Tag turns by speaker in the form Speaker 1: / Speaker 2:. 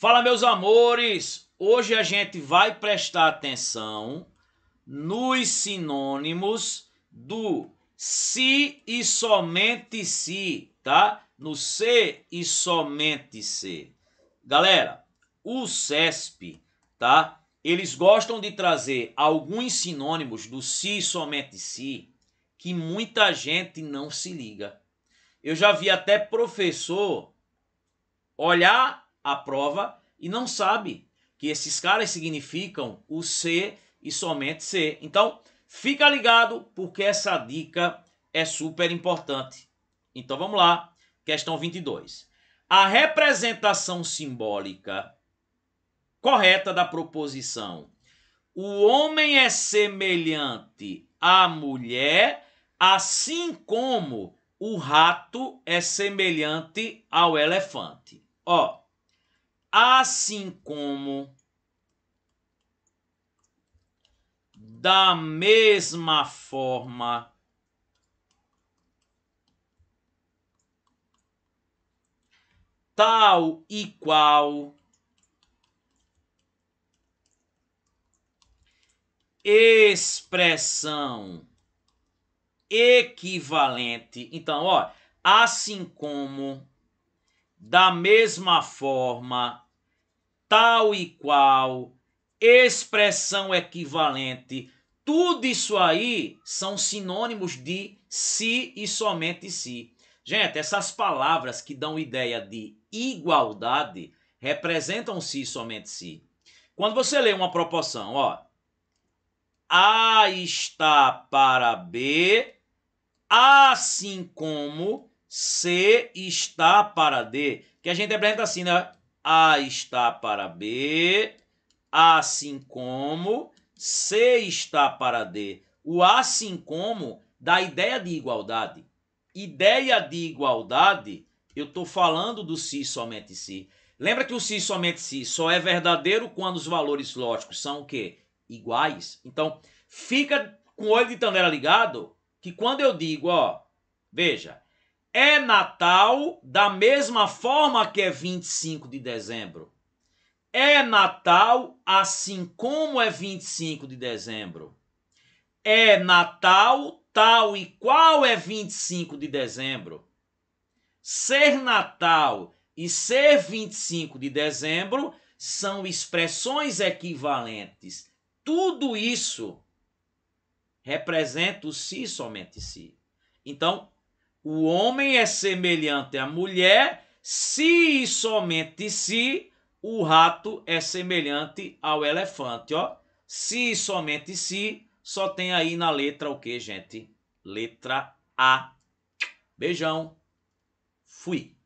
Speaker 1: Fala, meus amores! Hoje a gente vai prestar atenção nos sinônimos do se e somente se, tá? No se e somente se. Galera, o CESP, tá? Eles gostam de trazer alguns sinônimos do se e somente se que muita gente não se liga. Eu já vi até professor olhar a prova e não sabe que esses caras significam o ser e somente ser. Então, fica ligado porque essa dica é super importante. Então, vamos lá. Questão 22. A representação simbólica correta da proposição o homem é semelhante à mulher, assim como o rato é semelhante ao elefante. Ó, assim como da mesma forma tal e qual expressão equivalente. Então, ó, assim como da mesma forma, tal e qual, expressão equivalente, tudo isso aí são sinônimos de si e somente si. Gente, essas palavras que dão ideia de igualdade representam si e somente si. Quando você lê uma proporção, ó, A está para B, assim como C está para D. Que a gente representa assim, né? A está para B, assim como C está para D. O assim como dá ideia de igualdade. Ideia de igualdade, eu estou falando do si somente si. Lembra que o si somente si só é verdadeiro quando os valores lógicos são o quê? Iguais. Então, fica com o olho de Tandera ligado, que quando eu digo, ó, veja, é Natal da mesma forma que é 25 de dezembro. É Natal assim como é 25 de dezembro. É Natal tal e qual é 25 de dezembro. Ser Natal e ser 25 de dezembro são expressões equivalentes. Tudo isso representa o si somente si. Então, o homem é semelhante à mulher, se e somente se o rato é semelhante ao elefante, ó. Se e somente se, só tem aí na letra o que, gente? Letra A. Beijão. Fui.